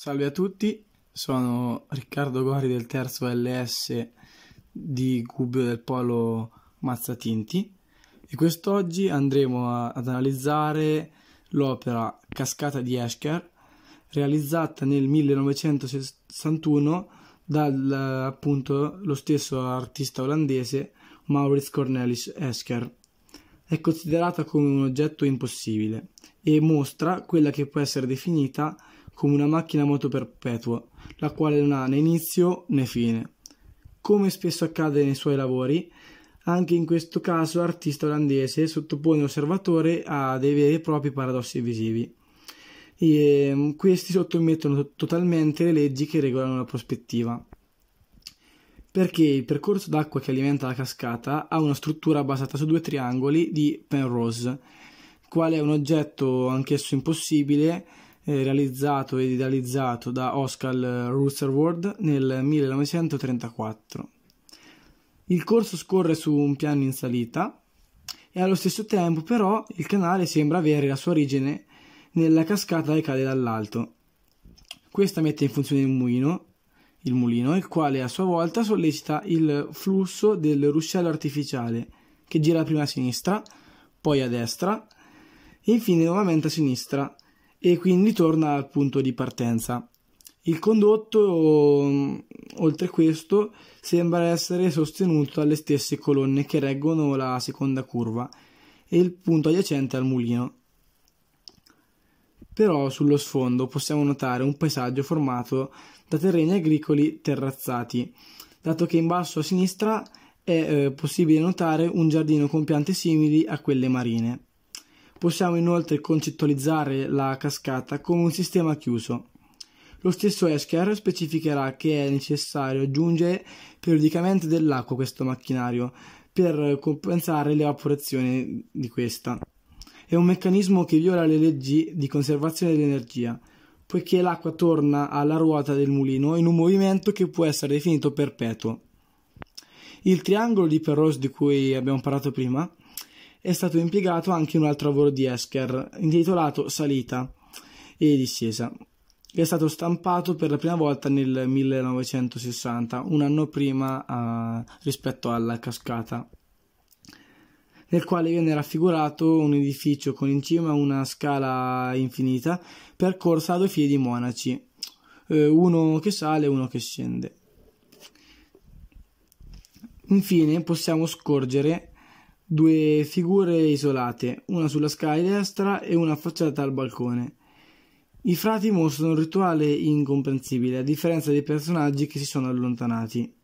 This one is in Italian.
Salve a tutti, sono Riccardo Gori del terzo LS di Gubbio del Polo Mazzatinti e quest'oggi andremo a, ad analizzare l'opera Cascata di Escher realizzata nel 1961 dal appunto lo stesso artista olandese Maurits Cornelis Escher. È considerata come un oggetto impossibile e mostra quella che può essere definita come una macchina moto perpetua, la quale non ha né inizio né fine. Come spesso accade nei suoi lavori, anche in questo caso l'artista olandese sottopone l'osservatore a dei veri e propri paradossi visivi. E mm, questi sottomettono totalmente le leggi che regolano la prospettiva. Perché il percorso d'acqua che alimenta la cascata ha una struttura basata su due triangoli di Penrose, quale è un oggetto anch'esso impossibile eh, realizzato ed idealizzato da Oscar Rutherford nel 1934. Il corso scorre su un piano in salita e allo stesso tempo però il canale sembra avere la sua origine nella cascata che cade dall'alto. Questa mette in funzione il mulino, il mulino, il quale a sua volta sollecita il flusso del ruscello artificiale che gira prima a sinistra, poi a destra e infine nuovamente a sinistra e quindi torna al punto di partenza. Il condotto, mm, oltre questo, sembra essere sostenuto dalle stesse colonne che reggono la seconda curva e il punto adiacente al mulino. Però sullo sfondo possiamo notare un paesaggio formato da terreni agricoli terrazzati, dato che in basso a sinistra è eh, possibile notare un giardino con piante simili a quelle marine. Possiamo inoltre concettualizzare la cascata come un sistema chiuso. Lo stesso Escher specificherà che è necessario aggiungere periodicamente dell'acqua a questo macchinario per compensare l'evaporazione di questa. È un meccanismo che viola le leggi di conservazione dell'energia, poiché l'acqua torna alla ruota del mulino in un movimento che può essere definito perpetuo. Il triangolo di Perros di cui abbiamo parlato prima è stato impiegato anche un altro lavoro di Esker, intitolato Salita e discesa, che è stato stampato per la prima volta nel 1960, un anno prima uh, rispetto alla cascata, nel quale viene raffigurato un edificio con in cima una scala infinita percorsa da due file di monaci, eh, uno che sale e uno che scende. Infine possiamo scorgere due figure isolate, una sulla scala destra e una affacciata al balcone. I frati mostrano un rituale incomprensibile, a differenza dei personaggi che si sono allontanati.